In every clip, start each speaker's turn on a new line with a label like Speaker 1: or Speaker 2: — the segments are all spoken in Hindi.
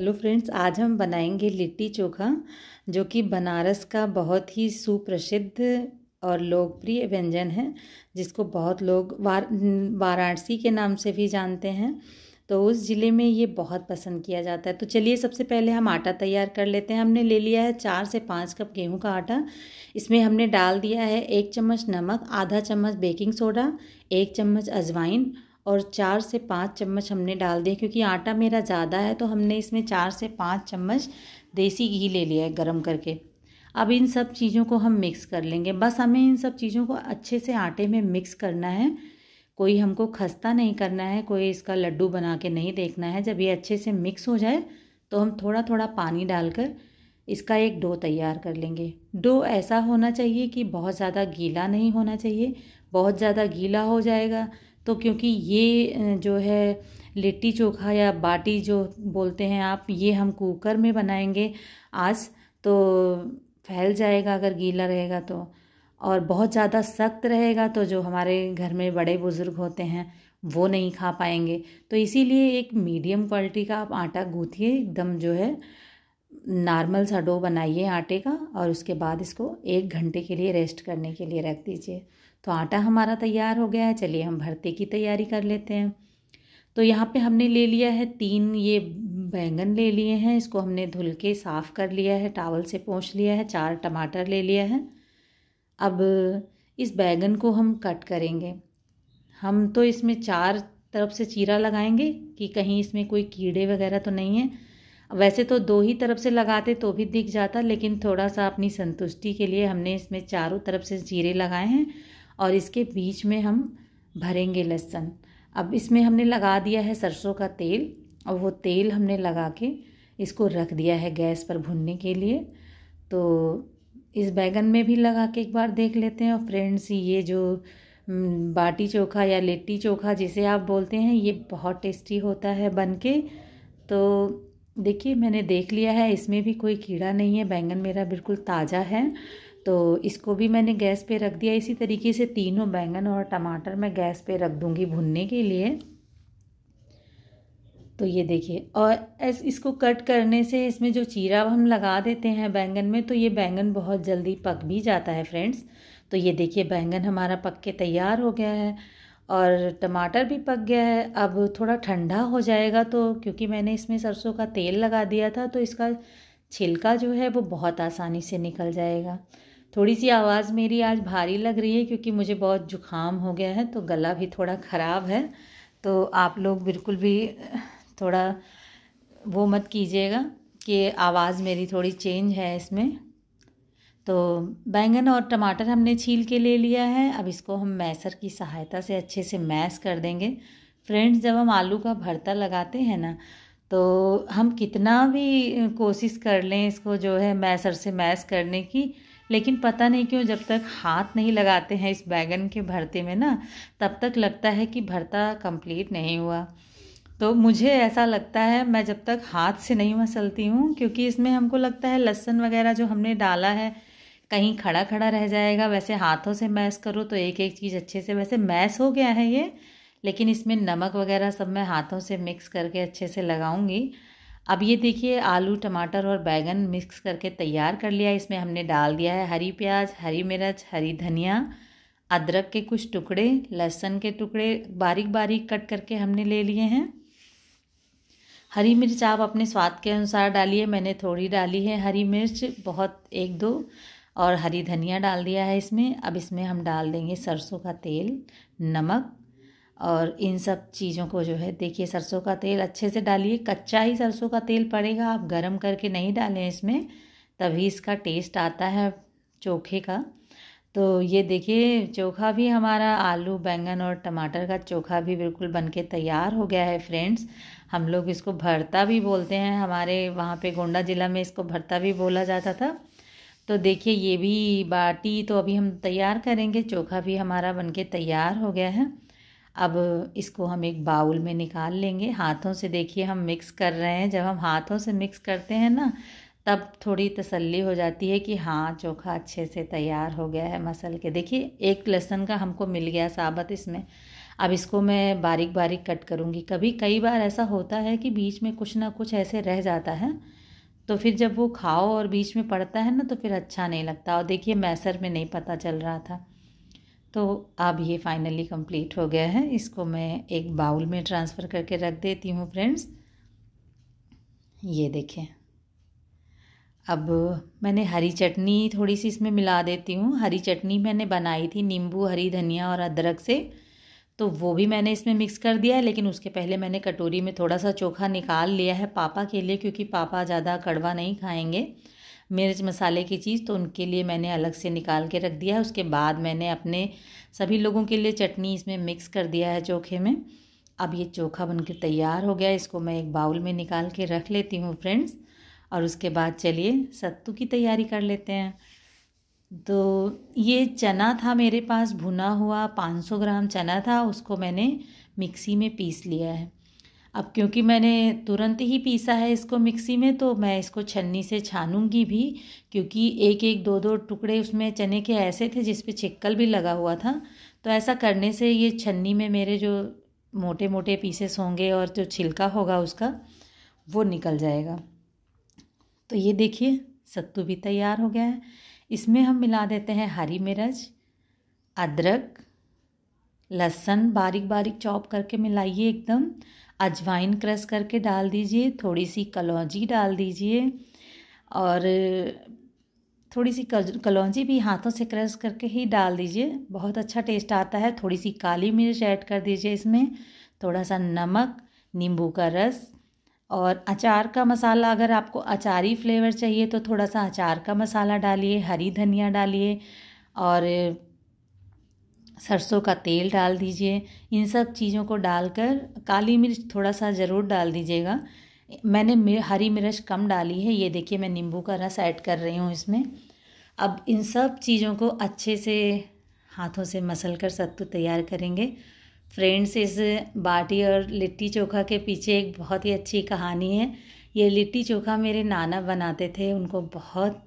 Speaker 1: हेलो फ्रेंड्स आज हम बनाएंगे लिट्टी चोखा जो कि बनारस का बहुत ही सुप्रसिद्ध और लोकप्रिय व्यंजन है जिसको बहुत लोग वार वाराणसी के नाम से भी जानते हैं तो उस ज़िले में ये बहुत पसंद किया जाता है तो चलिए सबसे पहले हम आटा तैयार कर लेते हैं हमने ले लिया है चार से पाँच कप गेहूं का आटा इसमें हमने डाल दिया है एक चम्मच नमक आधा चम्मच बेकिंग सोडा एक चम्मच अजवाइन और चार से पाँच चम्मच हमने डाल दिया क्योंकि आटा मेरा ज़्यादा है तो हमने इसमें चार से पाँच चम्मच देसी घी ले लिया है गर्म करके अब इन सब चीज़ों को हम मिक्स कर लेंगे बस हमें इन सब चीज़ों को अच्छे से आटे में मिक्स करना है कोई हमको खस्ता नहीं करना है कोई इसका लड्डू बना के नहीं देखना है जब ये अच्छे से मिक्स हो जाए तो हम थोड़ा थोड़ा पानी डालकर इसका एक डो तैयार कर लेंगे डो ऐसा होना चाहिए कि बहुत ज़्यादा गीला नहीं होना चाहिए बहुत ज़्यादा गीला हो जाएगा तो क्योंकि ये जो है लिट्टी चोखा या बाटी जो बोलते हैं आप ये हम कुकर में बनाएंगे आज तो फैल जाएगा अगर गीला रहेगा तो और बहुत ज़्यादा सख्त रहेगा तो जो हमारे घर में बड़े बुज़ुर्ग होते हैं वो नहीं खा पाएंगे तो इसीलिए एक मीडियम क्वालिटी का आप आटा गूँथिए एकदम जो है नॉर्मल सा डो बनाइए आटे का और उसके बाद इसको एक घंटे के लिए रेस्ट करने के लिए रख दीजिए तो आटा हमारा तैयार हो गया है चलिए हम भरते की तैयारी कर लेते हैं तो यहाँ पे हमने ले लिया है तीन ये बैंगन ले लिए हैं इसको हमने धुल के साफ़ कर लिया है टावल से पोंछ लिया है चार टमाटर ले लिया है अब इस बैंगन को हम कट करेंगे हम तो इसमें चार तरफ से चीरा लगाएंगे कि कहीं इसमें कोई कीड़े वगैरह तो नहीं है वैसे तो दो ही तरफ से लगाते तो भी दिख जाता लेकिन थोड़ा सा अपनी संतुष्टि के लिए हमने इसमें चारों तरफ से चीरे लगाए हैं और इसके बीच में हम भरेंगे लहसुन अब इसमें हमने लगा दिया है सरसों का तेल और वो तेल हमने लगा के इसको रख दिया है गैस पर भुनने के लिए तो इस बैगन में भी लगा के एक बार देख लेते हैं और फ्रेंड्स ये जो बाटी चोखा या लिट्टी चोखा जिसे आप बोलते हैं ये बहुत टेस्टी होता है बन के तो देखिए मैंने देख लिया है इसमें भी कोई कीड़ा नहीं है बैंगन मेरा बिल्कुल ताज़ा है तो इसको भी मैंने गैस पे रख दिया इसी तरीके से तीनों बैंगन और टमाटर मैं गैस पे रख दूँगी भुनने के लिए तो ये देखिए और ऐस इसको कट करने से इसमें जो चीरा हम लगा देते हैं बैंगन में तो ये बैंगन बहुत जल्दी पक भी जाता है फ्रेंड्स तो ये देखिए बैंगन हमारा पक के तैयार हो गया है और टमाटर भी पक गया है अब थोड़ा ठंडा हो जाएगा तो क्योंकि मैंने इसमें सरसों का तेल लगा दिया था तो इसका छिलका जो है वो बहुत आसानी से निकल जाएगा थोड़ी सी आवाज़ मेरी आज भारी लग रही है क्योंकि मुझे बहुत जुखाम हो गया है तो गला भी थोड़ा ख़राब है तो आप लोग बिल्कुल भी थोड़ा वो मत कीजिएगा कि आवाज़ मेरी थोड़ी चेंज है इसमें तो बैंगन और टमाटर हमने छील के ले लिया है अब इसको हम मैसर की सहायता से अच्छे से मैस कर देंगे फ्रेंड्स जब हम आलू का भरता लगाते हैं ना तो हम कितना भी कोशिश कर लें इसको जो है मैसर से मैस करने की लेकिन पता नहीं क्यों जब तक हाथ नहीं लगाते हैं इस बैगन के भरते में ना तब तक लगता है कि भरता कंप्लीट नहीं हुआ तो मुझे ऐसा लगता है मैं जब तक हाथ से नहीं मसलती हूँ क्योंकि इसमें हमको लगता है लहसुन वगैरह जो हमने डाला है कहीं खड़ा खड़ा रह जाएगा वैसे हाथों से मैस करो तो एक एक चीज़ अच्छे से वैसे मैस हो गया है ये लेकिन इसमें नमक वगैरह सब मैं हाथों से मिक्स करके अच्छे से लगाऊंगी अब ये देखिए आलू टमाटर और बैगन मिक्स करके तैयार कर लिया इसमें हमने डाल दिया है हरी प्याज हरी मिर्च हरी धनिया अदरक के कुछ टुकड़े लहसुन के टुकड़े बारीक बारीक कट करके हमने ले लिए हैं हरी मिर्च आप अपने स्वाद के अनुसार डालिए मैंने थोड़ी डाली है हरी मिर्च बहुत एक दो और हरी धनिया डाल दिया है इसमें अब इसमें हम डाल देंगे सरसों का तेल नमक और इन सब चीज़ों को जो है देखिए सरसों का तेल अच्छे से डालिए कच्चा ही सरसों का तेल पड़ेगा आप गरम करके नहीं डालें इसमें तभी इसका टेस्ट आता है चोखे का तो ये देखिए चोखा भी हमारा आलू बैंगन और टमाटर का चोखा भी बिल्कुल बन के तैयार हो गया है फ्रेंड्स हम लोग इसको भरता भी बोलते हैं हमारे वहाँ पे गोंडा ज़िला में इसको भरता भी बोला जाता था तो देखिए ये भी बाटी तो अभी हम तैयार करेंगे चोखा भी हमारा बन के तैयार हो गया है अब इसको हम एक बाउल में निकाल लेंगे हाथों से देखिए हम मिक्स कर रहे हैं जब हम हाथों से मिक्स करते हैं ना तब थोड़ी तसल्ली हो जाती है कि हाँ चोखा अच्छे से तैयार हो गया है मसल के देखिए एक लहसुन का हमको मिल गया साबत इसमें अब इसको मैं बारीक बारीक कट करूँगी कभी कई बार ऐसा होता है कि बीच में कुछ ना कुछ ऐसे रह जाता है तो फिर जब वो खाओ और बीच में पड़ता है ना तो फिर अच्छा नहीं लगता और देखिए मैसर में नहीं पता चल रहा था तो अब ये फाइनली कंप्लीट हो गया है इसको मैं एक बाउल में ट्रांसफ़र करके रख देती हूँ फ्रेंड्स ये देखें अब मैंने हरी चटनी थोड़ी सी इसमें मिला देती हूँ हरी चटनी मैंने बनाई थी नींबू हरी धनिया और अदरक से तो वो भी मैंने इसमें मिक्स कर दिया है लेकिन उसके पहले मैंने कटोरी में थोड़ा सा चोखा निकाल लिया है पापा के लिए क्योंकि पापा ज़्यादा कड़वा नहीं खाएंगे मिर्च मसाले की चीज़ तो उनके लिए मैंने अलग से निकाल के रख दिया है उसके बाद मैंने अपने सभी लोगों के लिए चटनी इसमें मिक्स कर दिया है चोखे में अब ये चोखा बनकर तैयार हो गया इसको मैं एक बाउल में निकाल के रख लेती हूँ फ्रेंड्स और उसके बाद चलिए सत्तू की तैयारी कर लेते हैं तो ये चना था मेरे पास भुना हुआ 500 ग्राम चना था उसको मैंने मिक्सी में पीस लिया है अब क्योंकि मैंने तुरंत ही पीसा है इसको मिक्सी में तो मैं इसको छन्नी से छानूंगी भी क्योंकि एक एक दो दो टुकड़े उसमें चने के ऐसे थे जिस पे छिक्कल भी लगा हुआ था तो ऐसा करने से ये छन्नी में मेरे जो मोटे मोटे पीसेस होंगे और जो छिलका होगा उसका वो निकल जाएगा तो ये देखिए सत्तू भी तैयार हो गया है इसमें हम मिला देते हैं हरी मिर्च अदरक लहसुन बारीक बारीक चॉप करके मिलाइए एकदम अजवाइन क्रश करके डाल दीजिए थोड़ी सी कलौजी डाल दीजिए और थोड़ी सी कलौजी भी हाथों से क्रश करके ही डाल दीजिए बहुत अच्छा टेस्ट आता है थोड़ी सी काली मिर्च ऐड कर दीजिए इसमें थोड़ा सा नमक नींबू का रस और अचार का मसाला अगर आपको अचारी फ्लेवर चाहिए तो थोड़ा सा अचार का मसाला डालिए हरी धनिया डालिए और सरसों का तेल डाल दीजिए इन सब चीज़ों को डालकर काली मिर्च थोड़ा सा ज़रूर डाल दीजिएगा मैंने मिर, हरी मिर्च कम डाली है ये देखिए मैं नींबू का रस ऐड कर रही हूँ इसमें अब इन सब चीज़ों को अच्छे से हाथों से मसल कर सत्तू तैयार करेंगे फ्रेंड्स इस बाटी और लिट्टी चोखा के पीछे एक बहुत ही अच्छी कहानी है ये लिट्टी चोखा मेरे नाना बनाते थे उनको बहुत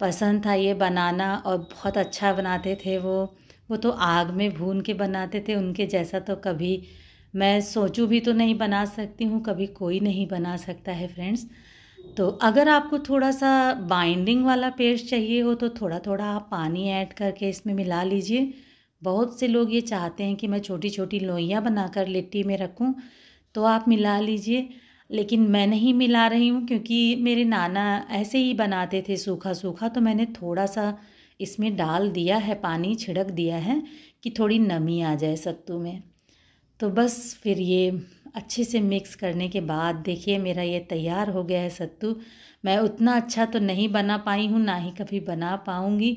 Speaker 1: पसंद था ये बनाना और बहुत अच्छा बनाते थे वो वो तो आग में भून के बनाते थे उनके जैसा तो कभी मैं सोचूं भी तो नहीं बना सकती हूँ कभी कोई नहीं बना सकता है फ्रेंड्स तो अगर आपको थोड़ा सा बाइंडिंग वाला पेस्ट चाहिए हो तो थोड़ा थोड़ा आप पानी ऐड करके इसमें मिला लीजिए बहुत से लोग ये चाहते हैं कि मैं छोटी छोटी लोइयाँ बनाकर लिट्टी में रखूँ तो आप मिला लीजिए लेकिन मैं नहीं मिला रही हूँ क्योंकि मेरे नाना ऐसे ही बनाते थे सूखा सूखा तो मैंने थोड़ा सा इसमें डाल दिया है पानी छिड़क दिया है कि थोड़ी नमी आ जाए सत्तू में तो बस फिर ये अच्छे से मिक्स करने के बाद देखिए मेरा ये तैयार हो गया है सत्तू मैं उतना अच्छा तो नहीं बना पाई हूँ ना ही कभी बना पाऊँगी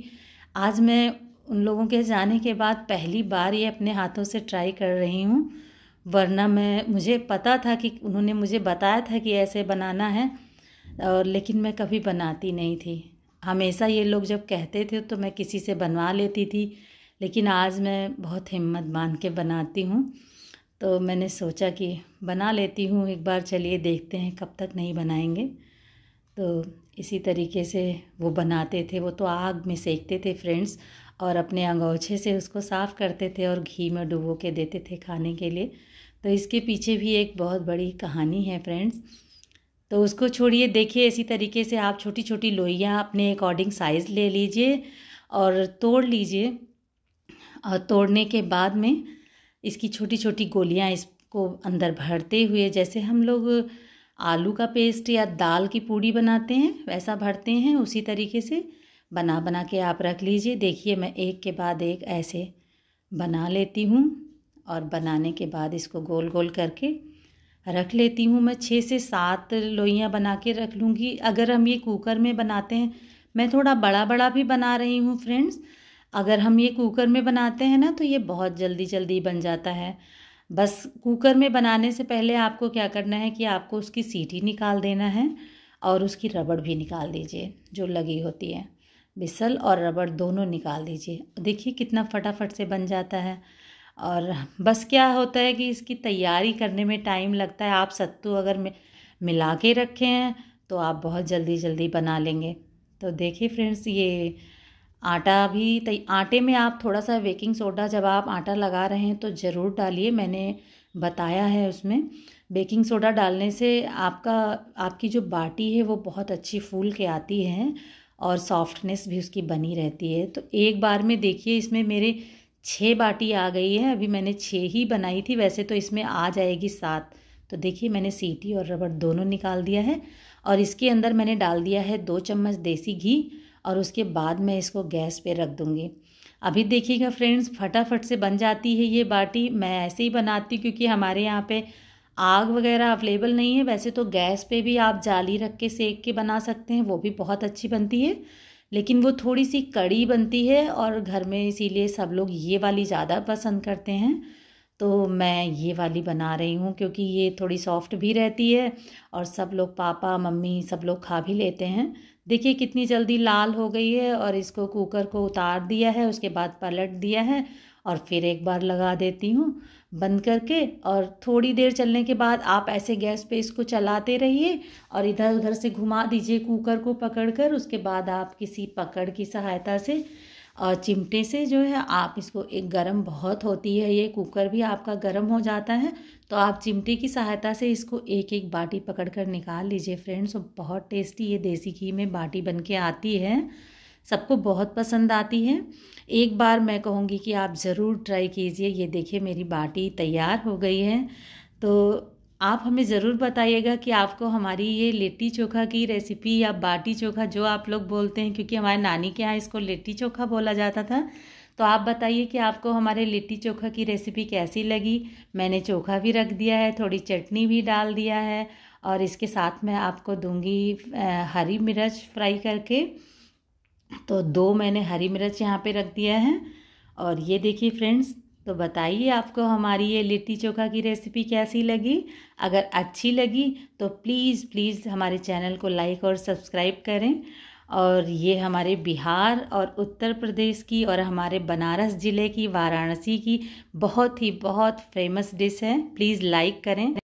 Speaker 1: आज मैं उन लोगों के जाने के बाद पहली बार ये अपने हाथों से ट्राई कर रही हूँ वरना मैं मुझे पता था कि उन्होंने मुझे बताया था कि ऐसे बनाना है और लेकिन मैं कभी बनाती नहीं थी हमेशा ये लोग जब कहते थे तो मैं किसी से बनवा लेती थी लेकिन आज मैं बहुत हिम्मत बांध के बनाती हूँ तो मैंने सोचा कि बना लेती हूँ एक बार चलिए देखते हैं कब तक नहीं बनाएंगे तो इसी तरीके से वो बनाते थे वो तो आग में सेकते थे फ्रेंड्स और अपने अंगोछे से उसको साफ़ करते थे और घी में डुबो के देते थे खाने के लिए तो इसके पीछे भी एक बहुत बड़ी कहानी है फ्रेंड्स तो उसको छोड़िए देखिए इसी तरीके से आप छोटी छोटी लोहियाँ अपने अकॉर्डिंग साइज़ ले लीजिए और तोड़ लीजिए और तोड़ने के बाद में इसकी छोटी छोटी गोलियाँ इसको अंदर भरते हुए जैसे हम लोग आलू का पेस्ट या दाल की पूड़ी बनाते हैं वैसा भरते हैं उसी तरीके से बना बना के आप रख लीजिए देखिए मैं एक के बाद एक ऐसे बना लेती हूँ और बनाने के बाद इसको गोल गोल करके रख लेती हूँ मैं छः से सात लोइयाँ बना के रख लूँगी अगर हम ये कुकर में बनाते हैं मैं थोड़ा बड़ा बड़ा भी बना रही हूँ फ्रेंड्स अगर हम ये कुकर में बनाते हैं ना तो ये बहुत जल्दी जल्दी बन जाता है बस कुकर में बनाने से पहले आपको क्या करना है कि आपको उसकी सीटी निकाल देना है और उसकी रबड़ भी निकाल दीजिए जो लगी होती है बिसल और रबड़ दोनों निकाल दीजिए देखिए कितना फटाफट से बन जाता है और बस क्या होता है कि इसकी तैयारी करने में टाइम लगता है आप सत्तू अगर मिला के रखें तो आप बहुत जल्दी जल्दी बना लेंगे तो देखिए फ्रेंड्स ये आटा भी आटे में आप थोड़ा सा बेकिंग सोडा जब आप आटा लगा रहे हैं तो ज़रूर डालिए मैंने बताया है उसमें बेकिंग सोडा डालने से आपका आपकी जो बाटी है वो बहुत अच्छी फूल के आती है और सॉफ्टनेस भी उसकी बनी रहती है तो एक बार में देखिए इसमें मेरे छः बाटी आ गई है अभी मैंने छः ही बनाई थी वैसे तो इसमें आ जाएगी सात तो देखिए मैंने सीटी और रबड़ दोनों निकाल दिया है और इसके अंदर मैंने डाल दिया है दो चम्मच देसी घी और उसके बाद मैं इसको गैस पे रख दूँगी अभी देखिएगा फ्रेंड्स फटाफट से बन जाती है ये बाटी मैं ऐसे ही बनाती हूँ क्योंकि हमारे यहाँ पर आग वगैरह अवेलेबल नहीं है वैसे तो गैस पर भी आप जाली रख के सेक के बना सकते हैं वो भी बहुत अच्छी बनती है लेकिन वो थोड़ी सी कड़ी बनती है और घर में इसीलिए सब लोग ये वाली ज़्यादा पसंद करते हैं तो मैं ये वाली बना रही हूँ क्योंकि ये थोड़ी सॉफ्ट भी रहती है और सब लोग पापा मम्मी सब लोग खा भी लेते हैं देखिए कितनी जल्दी लाल हो गई है और इसको कुकर को उतार दिया है उसके बाद पलट दिया है और फिर एक बार लगा देती हूँ बंद करके और थोड़ी देर चलने के बाद आप ऐसे गैस पे इसको चलाते रहिए और इधर उधर से घुमा दीजिए कुकर को पकड़ कर उसके बाद आप किसी पकड़ की सहायता से और चिमटे से जो है आप इसको एक गरम बहुत होती है ये कुकर भी आपका गरम हो जाता है तो आप चिमटे की सहायता से इसको एक एक बाटी पकड़ कर निकाल लीजिए फ्रेंड्स बहुत टेस्टी ये देसी घी में बाटी बन के आती है सबको बहुत पसंद आती है एक बार मैं कहूँगी कि आप ज़रूर ट्राई कीजिए ये देखिए मेरी बाटी तैयार हो गई है तो आप हमें ज़रूर बताइएगा कि आपको हमारी ये लिट्टी चोखा की रेसिपी या बाटी चोखा जो आप लोग बोलते हैं क्योंकि हमारे नानी के यहाँ इसको लिट्टी चोखा बोला जाता था तो आप बताइए कि आपको हमारे लिट्टी चोखा की रेसिपी कैसी लगी मैंने चोखा भी रख दिया है थोड़ी चटनी भी डाल दिया है और इसके साथ मैं आपको दूंगी हरी मिर्च फ्राई करके तो दो मैंने हरी मिर्च यहाँ पे रख दिया है और ये देखिए फ्रेंड्स तो बताइए आपको हमारी ये लिट्टी चोखा की रेसिपी कैसी लगी अगर अच्छी लगी तो प्लीज़ प्लीज़ हमारे चैनल को लाइक और सब्सक्राइब करें और ये हमारे बिहार और उत्तर प्रदेश की और हमारे बनारस ज़िले की वाराणसी की बहुत ही बहुत फेमस डिश है प्लीज़ लाइक करें